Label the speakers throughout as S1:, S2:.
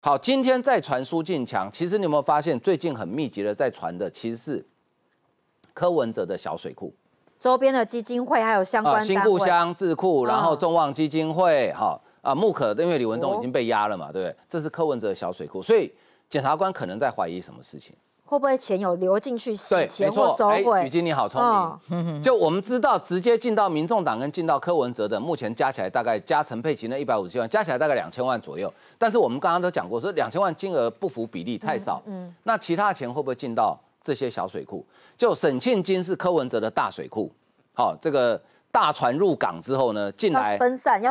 S1: 好，今天在传苏进强，其实你有没有发现最近很密集的在传的，其实是柯文哲的小水库
S2: 周边的基金会还有相关新故乡
S1: 智库，然后众望基金会，哈啊木可，因为李文忠已经被压了嘛，对不对？这是柯文哲的小水库，所以检察官可能在怀疑什么事情。
S2: 会不会钱有流进去洗钱或收贿？许金，你好聪
S1: 明。就我们知道，直接进到民众党跟进到柯文哲的，目前加起来大概加陈佩琪那一百五十七万，加起来大概两千万左右。但是我们刚刚都讲过，说两千万金额不符，比例太少。嗯，那其他钱会不会进到这些小水库？就沈庆金是柯文哲的大水库。好，这个。大船入港之后呢，进来，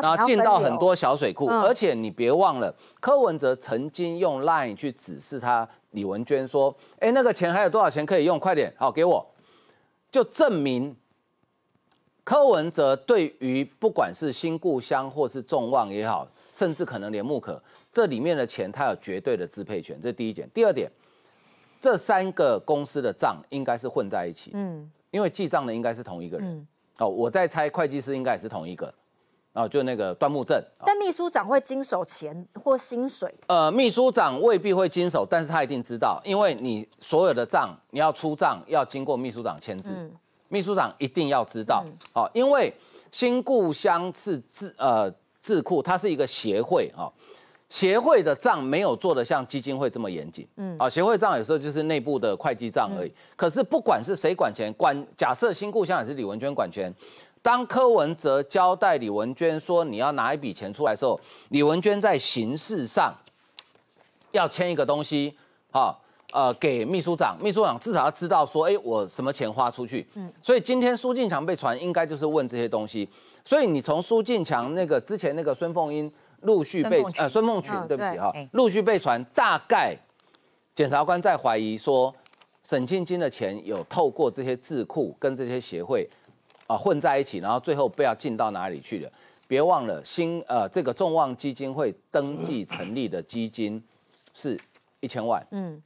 S1: 然后进到很多小水库，而且你别忘了，柯文哲曾经用 LINE 去指示他李文娟说：“哎，那个钱还有多少钱可以用？快点，好给我。”就证明柯文哲对于不管是新故乡或是众望也好，甚至可能连木可这里面的钱，他有绝对的支配权。这第一点。第二点，这三个公司的账应该是混在一起，嗯，因为记账的应该是同一个人。哦，我在猜会计师应该也是同一个，然就那个端木正。
S2: 但秘书长会经手钱或薪水？
S1: 呃，秘书长未必会经手，但是他一定知道，因为你所有的账你要出账要经过秘书长签字，秘书长一定要知道。哦，因为新故乡是智呃智库，它是一个协会哦，协会的账没有做的像基金会这么严谨，嗯，啊，协会账有时候就是内部的会计账而已。可是不管是谁管钱管，假设新故乡也是李文娟管钱，当柯文哲交代李文娟说你要拿一笔钱出来的时候，李文娟在形式上要签一个东西，哈，呃，给秘书长，秘书长至少要知道说，哎，我什么钱花出去，嗯，所以今天苏进强被传应该就是问这些东西，所以你从苏进强那个之前那个孙凤英。陆续被呃孙梦群，对不起哈，陆续被传，大概检察官在怀疑说，沈庆金的钱有透过这些智库跟这些协会啊混在一起，然后最后不要进到哪里去了？别忘了新呃这个众望基金会登记成立的基金是一千万，嗯，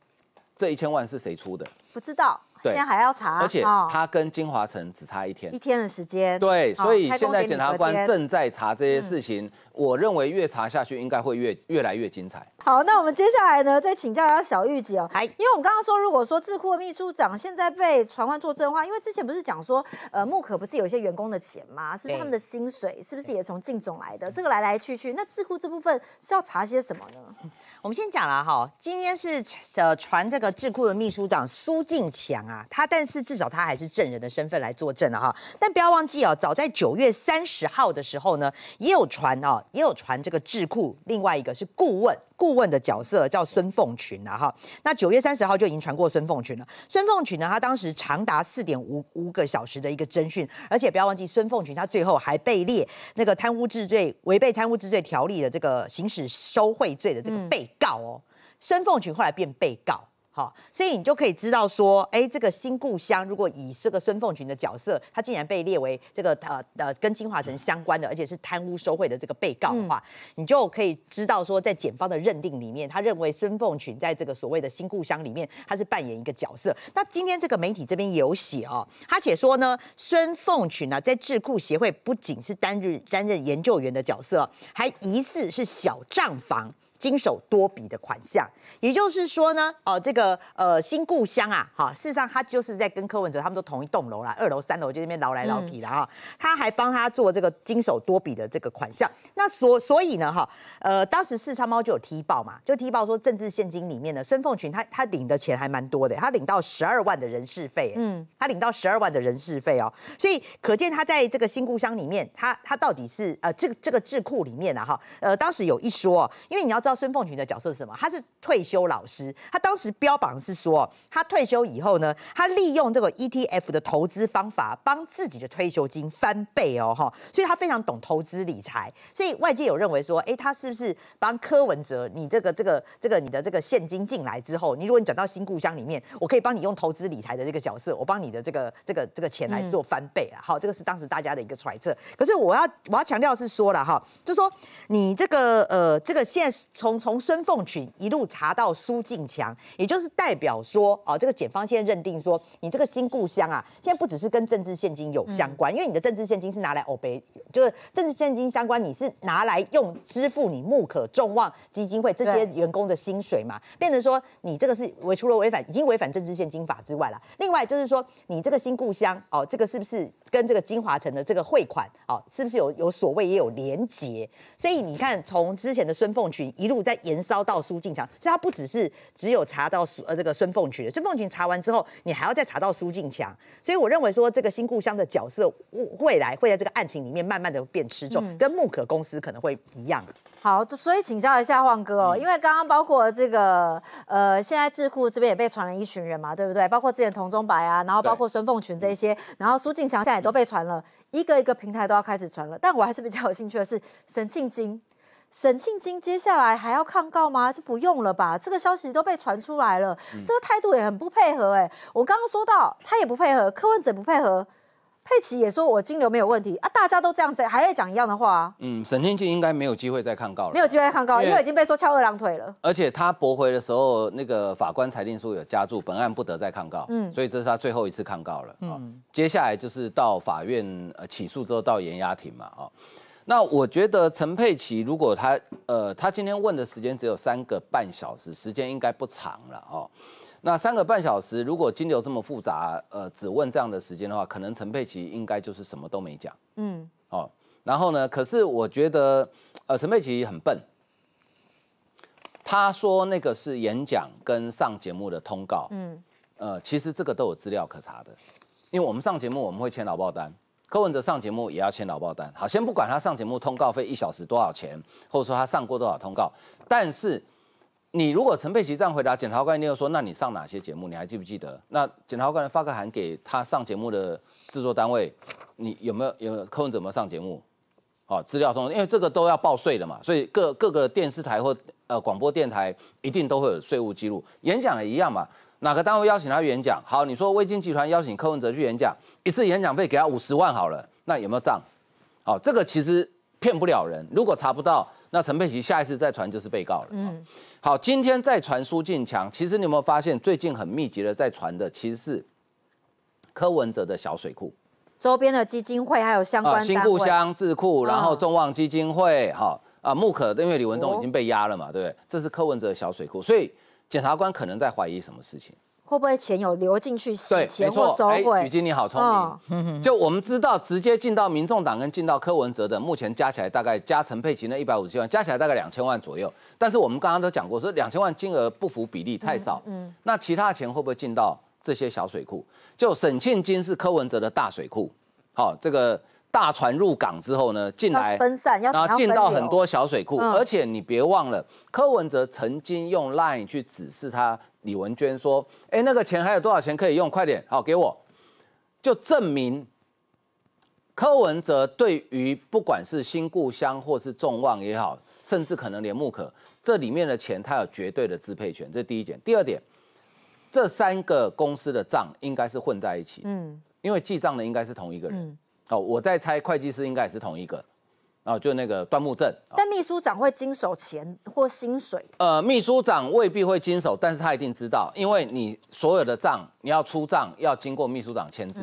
S1: 这一千万是谁出的？
S2: 不知道，现在还要查。而且他
S1: 跟金华城只差一天，一
S2: 天的时间。对，所以现在检察官正
S1: 在查这些事情。我认为越查下去，应该会越越来越精彩。
S2: 好，那我们接下来呢，再请教一下小玉姐哦。哎，因为我们刚刚说，如果说智库的秘书长现在被传唤作证的话，因为之前不是讲说，呃，木可不是有一些员工的钱吗？是他们的薪水，是不是也从晋总来的？这个来来去去，那智库这部分是要查些什么呢？我们
S3: 先讲了哈，今天是呃传这个智库的秘书长苏进强啊，他但是至少他还是证人的身份来作证了哈。但不要忘记哦，早在九月三十号的时候呢，也有传哦。也有传这个智库，另外一个是顾问，顾问的角色叫孙凤群啊哈。那九月三十号就已经传过孙凤群了。孙凤群呢，他当时长达四点五五个小时的一个侦讯，而且不要忘记，孙凤群他最后还被列那个贪污治罪、违背贪污治罪条例的这个行使收贿罪的这个被告哦。孙凤群后来变被告。好，所以你就可以知道说，哎，这个新故乡如果以这个孙凤群的角色，他竟然被列为这个呃呃跟金华城相关的，而且是贪污受贿的这个被告的话，你就可以知道说，在检方的认定里面，他认为孙凤群在这个所谓的新故乡里面，他是扮演一个角色。那今天这个媒体这边有写哦，他写说呢，孙凤群呢在智库协会不仅是担任担任研究员的角色，还疑似是小账房。经手多笔的款项，也就是说呢，哦，这个呃新故乡啊，哈，事实上他就是在跟柯文哲他们都同一栋楼啦，二楼、三楼就那边捞来捞去的啊。他还帮他做这个经手多笔的这个款项，那所所以呢，哈，呃，当时《四川猫》就有踢爆嘛，就踢爆说政治现金里面呢，孙凤群他他领的钱还蛮多的，他领到十二万的人事费，嗯，他领到十二万的人事费哦，所以可见他在这个新故乡里面，他他到底是呃这个这个智库里面啊，哈，呃，当时有一说，因为你要知道。孙凤群的角色是什么？他是退休老师，他当时标榜是说，他退休以后呢，他利用这个 ETF 的投资方法，帮自己的退休金翻倍哦，哈，所以他非常懂投资理财，所以外界有认为说，哎，他是不是帮柯文哲？你这个、这个、这个，你的这个现金进来之后，你如果你转到新故乡里面，我可以帮你用投资理财的这个角色，我帮你的这个、这个、这个钱来做翻倍啊，好，这个是当时大家的一个揣测。可是我要我要强调是说了哈，就说你这个呃这个现从从孙凤群一路查到苏敬强，也就是代表说，哦，这个检方现在认定说，你这个新故乡啊，现在不只是跟政治现金有相关，因为你的政治现金是拿来欧杯，就是政治现金相关，你是拿来用支付你木可众望基金会这些员工的薪水嘛？变成说，你这个是违除了违反已经违反政治现金法之外了，另外就是说，你这个新故乡哦，这个是不是？跟这个金华城的这个汇款，哦，是不是有有所谓也有连结？所以你看，从之前的孙凤群一路在延烧到苏敬强，所以他不只是只有查到呃这个孙凤群孙凤群查完之后，你还要再查到苏敬强。所以我认为说，这个新故乡的角色，未来会在这个案情里面慢慢的变吃重，跟木可公司可能会一样。
S2: 好，所以请教一下晃哥哦，因为刚刚包括这个呃，现在智库这边也被传了一群人嘛，对不对？包括之前童中白啊，然后包括孙凤群这些，然后苏敬强现在。都被传了，一个一个平台都要开始传了。但我还是比较有兴趣的是沈庆金，沈庆金接下来还要抗告吗？是不用了吧？这个消息都被传出来了，这个态度也很不配合。哎，我刚刚说到他也不配合，柯文哲不配合。佩奇也说：“我金流没有问题啊，大家都这样子，还在讲一样的话。”
S1: 嗯，沈天吉应该没有机会再抗告了，没有机会再抗告，因为已经
S2: 被说翘二郎腿了。
S1: 而且他驳回的时候，那个法官裁定书有加注，本案不得再抗告，嗯，所以这是他最后一次抗告了。嗯，接下来就是到法院呃起诉之后到研压庭嘛，哦。那我觉得陈佩奇如果他呃他今天问的时间只有三个半小时，时间应该不长了，哦。那三个半小时，如果金流这么复杂，呃，只问这样的时间的话，可能陈佩琪应该就是什么都没讲。嗯，哦，然后呢？可是我觉得，呃，陈佩琪很笨。他说那个是演讲跟上节目的通告。嗯，呃，其实这个都有资料可查的，因为我们上节目我们会签劳报单，柯文哲上节目也要签劳报单。好，先不管他上节目通告费一小时多少钱，或者说他上过多少通告，但是。你如果陈佩琪这样回答检察官，你又说，那你上哪些节目？你还记不记得？那检察官发个函给他上节目的制作单位，你有没有有柯文哲上节目？好，资料中，因为这个都要报税的嘛，所以各各个电视台或呃广播电台一定都会有税务记录。演讲也一样嘛，哪个单位邀请他演讲？好，你说微鲸集团邀请柯文哲去演讲，一次演讲费给他五十万好了，那有没有账？好，这个其实。骗不了人，如果查不到，那陈佩琪下一次再传就是被告了。嗯，好，今天再传苏进强，其实你有没有发现最近很密集的在传的其实是柯文哲的小水库
S2: 周边的基金会还有相关啊新故乡
S1: 智库，然后众望基金会，好啊木可，因为李文忠已经被压了嘛，对不对？这是柯文哲的小水库，所以检察官可能在怀疑什么事情。
S2: 会不会钱有流进去洗钱或收贿？许金，你好聪
S1: 明。就我们知道，直接进到民众党跟进到柯文哲的，目前加起来大概加陈佩琪那一百五十七万，加起来大概两千万左右。但是我们刚刚都讲过，说两千万金额不符比例太少。嗯，那其他钱会不会进到这些小水库？就沈庆金是柯文哲的大水库。好，这个。大船入港之后呢，进来分散，然后进到很多小水库，而且你别忘了，柯文哲曾经用 LINE 去指示他李文娟说：“哎，那个钱还有多少钱可以用？快点，好给我。”就证明柯文哲对于不管是新故乡或是众望也好，甚至可能连木可这里面的钱，他有绝对的支配权。这是第一点。第二点，这三个公司的账应该是混在一起，嗯，因为记账的应该是同一个人。哦，我在猜会计师应该也是同一个，哦，就那个端木正。
S2: 但秘书长会经手钱或薪水？
S1: 呃，秘书长未必会经手，但是他一定知道，因为你所有的账你要出账要经过秘书长签字，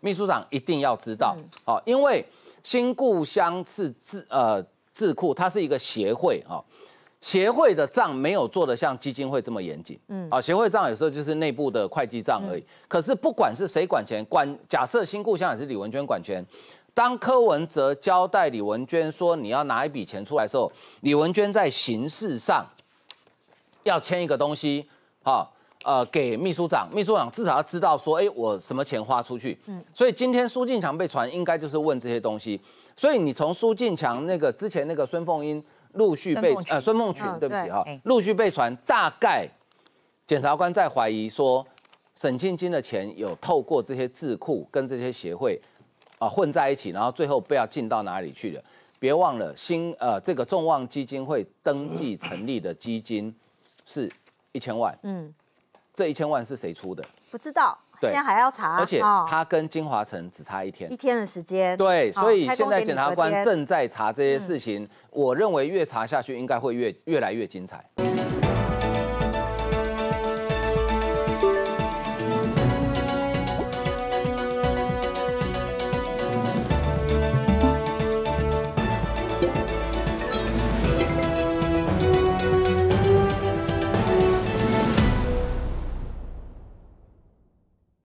S1: 秘书长一定要知道。哦，因为新故乡是智呃智库，它是一个协会哦。协会的账没有做的像基金会这么严谨，嗯，啊，协会账有时候就是内部的会计账而已。可是不管是谁管钱管，假设新故乡也是李文娟管钱，当柯文哲交代李文娟说你要拿一笔钱出来的时候，李文娟在形式上要签一个东西，哈，呃，给秘书长，秘书长至少要知道说，哎，我什么钱花出去，嗯，所以今天苏进强被传应该就是问这些东西，所以你从苏进强那个之前那个孙凤英。陆续被呃孙梦群，对不起哈，陆续被传，大概检察官在怀疑说，沈庆金的钱有透过这些智库跟这些协会啊混在一起，然后最后不要进到哪里去了。别忘了新呃这个众望基金会登记成立的基金是一千万，嗯，这一千万是谁出的？
S2: 不知道。今天还要查，而且他
S1: 跟金华城只差一天，一天
S2: 的时间。对，所以现在检察官正
S1: 在查这些事情。我认为越查下去，应该会越越来越精彩。